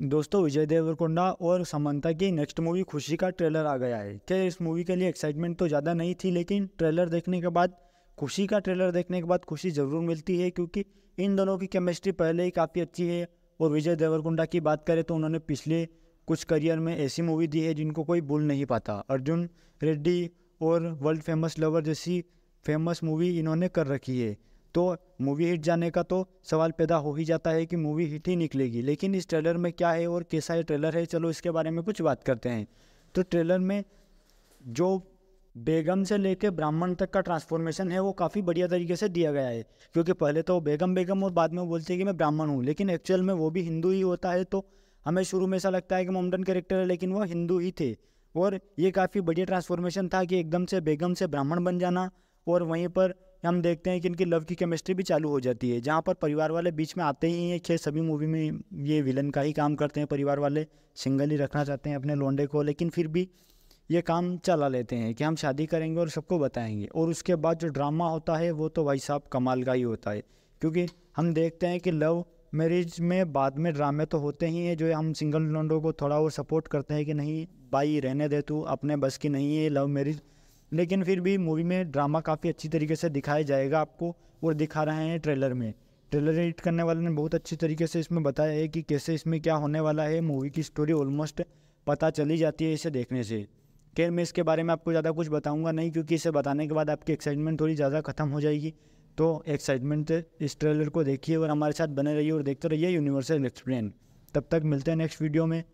दोस्तों विजय देवरकोंडा और समंता की नेक्स्ट मूवी खुशी का ट्रेलर आ गया है क्या इस मूवी के लिए एक्साइटमेंट तो ज़्यादा नहीं थी लेकिन ट्रेलर देखने के बाद खुशी का ट्रेलर देखने के बाद खुशी ज़रूर मिलती है क्योंकि इन दोनों की केमिस्ट्री पहले ही काफ़ी अच्छी है और विजय देवरकुंडा की बात करें तो उन्होंने पिछले कुछ करियर में ऐसी मूवी दी है जिनको कोई भूल नहीं पाता अर्जुन रेड्डी और वर्ल्ड फेमस लवर जैसी फेमस मूवी इन्होंने कर रखी है तो मूवी हिट जाने का तो सवाल पैदा हो ही जाता है कि मूवी हिट ही निकलेगी लेकिन इस ट्रेलर में क्या है और कैसा ये ट्रेलर है चलो इसके बारे में कुछ बात करते हैं तो ट्रेलर में जो बेगम से लेकर ब्राह्मण तक का ट्रांसफॉर्मेशन है वो काफ़ी बढ़िया तरीके से दिया गया है क्योंकि पहले तो बेगम बेगम और बाद में बोलते हैं कि मैं ब्राह्मण हूँ लेकिन एक्चुअल में वो भी हिंदू ही होता है तो हमें शुरू में ऐसा लगता है कि मोमडन कैरेक्टर है लेकिन वो हिंदू ही थे और ये काफ़ी बढ़िया ट्रांसफॉर्मेशन था कि एकदम से बेगम से ब्राह्मण बन जाना और वहीं पर हम देखते हैं कि इनकी लव की केमिस्ट्री भी चालू हो जाती है जहाँ पर परिवार वाले बीच में आते ही हैं खेल सभी मूवी में ये विलन का ही काम करते हैं परिवार वाले सिंगल ही रखना चाहते हैं अपने लोंडे को लेकिन फिर भी ये काम चला लेते हैं कि हम शादी करेंगे और सबको बताएंगे और उसके बाद जो ड्रामा होता है वो तो भाई साहब कमाल का ही होता है क्योंकि हम देखते हैं कि लव मैरिज में बाद में ड्रामे तो होते ही हैं जो हम सिंगल लोंडो को थोड़ा और सपोर्ट करते हैं कि नहीं भाई रहने दे तू अपने बस की नहीं है लव मैरिज लेकिन फिर भी मूवी में ड्रामा काफ़ी अच्छी तरीके से दिखाया जाएगा आपको और दिखा रहे हैं ट्रेलर में ट्रेलर एडिट करने वाले ने बहुत अच्छी तरीके से इसमें बताया है कि कैसे इसमें क्या होने वाला है मूवी की स्टोरी ऑलमोस्ट पता चली जाती है इसे देखने से खैर मैं इसके बारे में आपको ज़्यादा कुछ बताऊंगा नहीं क्योंकि इसे बताने के बाद आपकी एक्साइटमेंट थोड़ी ज़्यादा ख़त्म हो जाएगी तो एक्साइटमेंट इस ट्रेलर को देखिए और हमारे साथ बने रहिए और देखते रहिए यूनिवर्सल एक्सप्लेन तब तक मिलते हैं नेक्स्ट वीडियो में